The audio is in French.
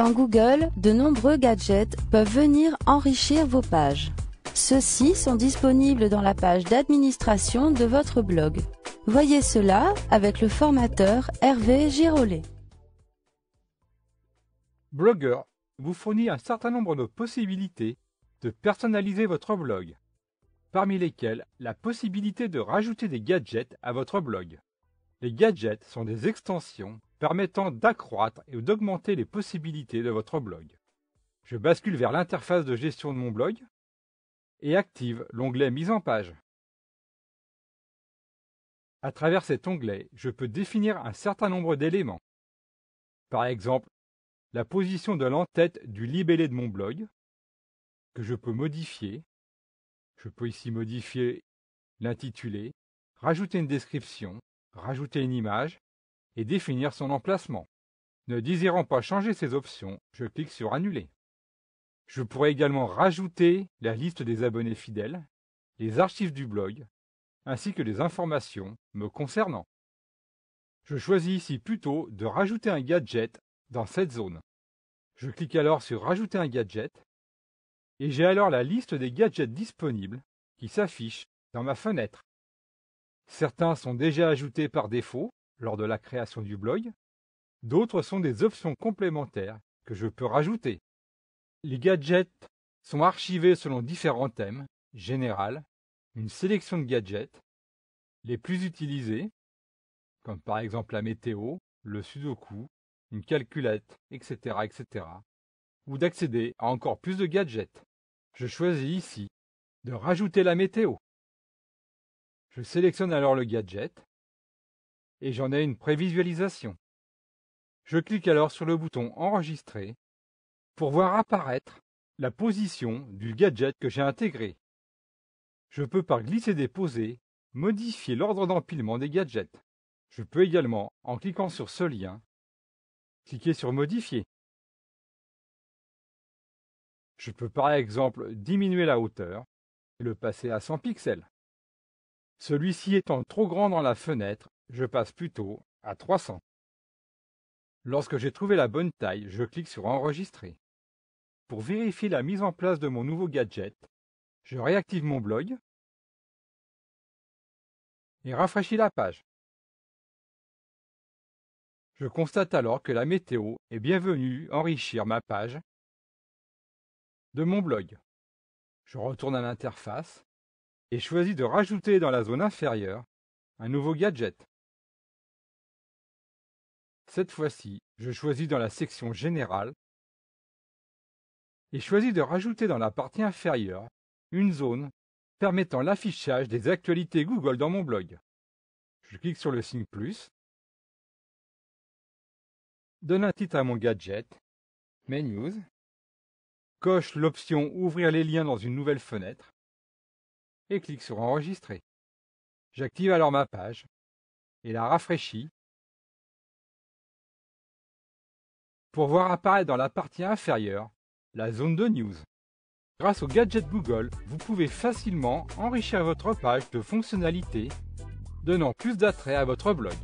Dans Google, de nombreux gadgets peuvent venir enrichir vos pages. Ceux-ci sont disponibles dans la page d'administration de votre blog. Voyez cela avec le formateur Hervé Girolet. Blogger vous fournit un certain nombre de possibilités de personnaliser votre blog, parmi lesquelles la possibilité de rajouter des gadgets à votre blog. Les gadgets sont des extensions permettant d'accroître et d'augmenter les possibilités de votre blog. Je bascule vers l'interface de gestion de mon blog et active l'onglet Mise en page. À travers cet onglet, je peux définir un certain nombre d'éléments. Par exemple, la position de l'entête du libellé de mon blog, que je peux modifier. Je peux ici modifier l'intitulé, rajouter une description, rajouter une image, et définir son emplacement. Ne désirant pas changer ces options, je clique sur Annuler. Je pourrais également rajouter la liste des abonnés fidèles, les archives du blog, ainsi que les informations me concernant. Je choisis ici plutôt de rajouter un gadget dans cette zone. Je clique alors sur Rajouter un gadget et j'ai alors la liste des gadgets disponibles qui s'affichent dans ma fenêtre. Certains sont déjà ajoutés par défaut, lors de la création du blog, d'autres sont des options complémentaires que je peux rajouter. Les gadgets sont archivés selon différents thèmes, général, une sélection de gadgets, les plus utilisés, comme par exemple la météo, le sudoku, une calculette, etc., etc., ou d'accéder à encore plus de gadgets. Je choisis ici de rajouter la météo. Je sélectionne alors le gadget et j'en ai une prévisualisation. Je clique alors sur le bouton Enregistrer pour voir apparaître la position du gadget que j'ai intégré. Je peux par glisser-déposer modifier l'ordre d'empilement des gadgets. Je peux également, en cliquant sur ce lien, cliquer sur Modifier. Je peux par exemple diminuer la hauteur et le passer à 100 pixels. Celui-ci étant trop grand dans la fenêtre, je passe plutôt à 300. Lorsque j'ai trouvé la bonne taille, je clique sur Enregistrer. Pour vérifier la mise en place de mon nouveau gadget, je réactive mon blog et rafraîchis la page. Je constate alors que la météo est bienvenue enrichir ma page de mon blog. Je retourne à l'interface et choisis de rajouter dans la zone inférieure un nouveau gadget. Cette fois-ci, je choisis dans la section Générale et choisis de rajouter dans la partie inférieure une zone permettant l'affichage des actualités Google dans mon blog. Je clique sur le signe plus, donne un titre à mon gadget, Mes News, coche l'option Ouvrir les liens dans une nouvelle fenêtre et clique sur Enregistrer. J'active alors ma page et la rafraîchis pour voir apparaître dans la partie inférieure la zone de news. Grâce au gadget Google, vous pouvez facilement enrichir votre page de fonctionnalités, donnant plus d'attrait à votre blog.